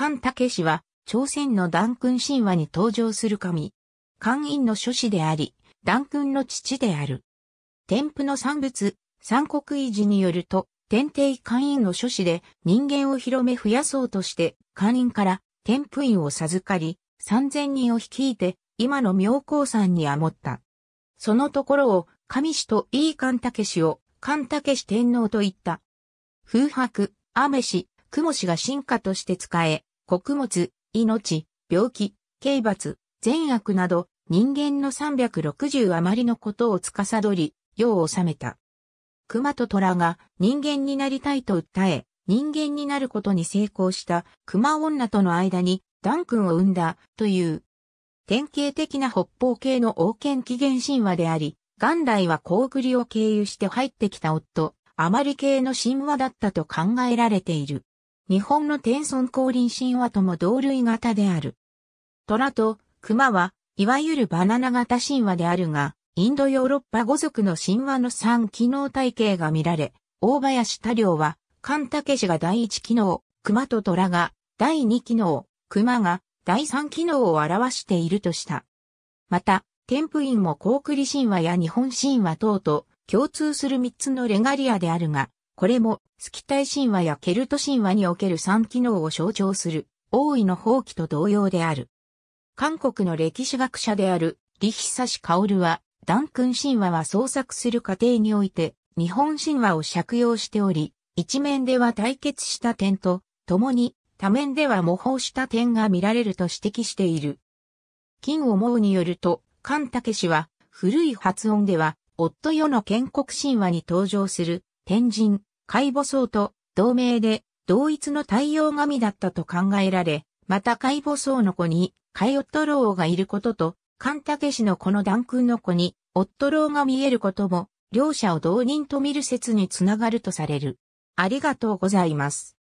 関武氏は、朝鮮のダン君神話に登場する神。官院の諸子であり、ダン君の父である。天付の産物、三国維持によると、天帝官院の諸子で人間を広め増やそうとして、官院から天付院を授かり、三千人を率いて、今の妙高山にあもった。そのところを、神氏といい関武氏を、関武氏天皇と言った。風白、雨氏、雲氏が進化として使え、穀物、命、病気、刑罰、善悪など、人間の360余りのことを司り、世を治めた。熊と虎が人間になりたいと訴え、人間になることに成功した熊女との間にダン君を生んだという。典型的な北方系の王権起源神話であり、元来は高栗を経由して入ってきた夫、あまり系の神話だったと考えられている。日本の天孫降臨神話とも同類型である。虎と熊は、いわゆるバナナ型神話であるが、インドヨーロッパ語族の神話の三機能体系が見られ、大林多良は、神武氏が第一機能、熊と虎が第二機能、熊が第三機能を表しているとした。また、天付院も高栗神話や日本神話等と共通する三つのレガリアであるが、これも、スキタイ神話やケルト神話における三機能を象徴する、王位の放棄と同様である。韓国の歴史学者である、カオ薫は、ダン君神話は創作する過程において、日本神話を借用しており、一面では対決した点と、共に、多面では模倣した点が見られると指摘している。金を思うによると、タ武氏は、古い発音では、夫世の建国神話に登場する、天神、海母層と同盟で同一の太陽神だったと考えられ、また海母層の子に、海夫郎がいることと、神武氏のこの段君の子に、夫郎が見えることも、両者を同人と見る説につながるとされる。ありがとうございます。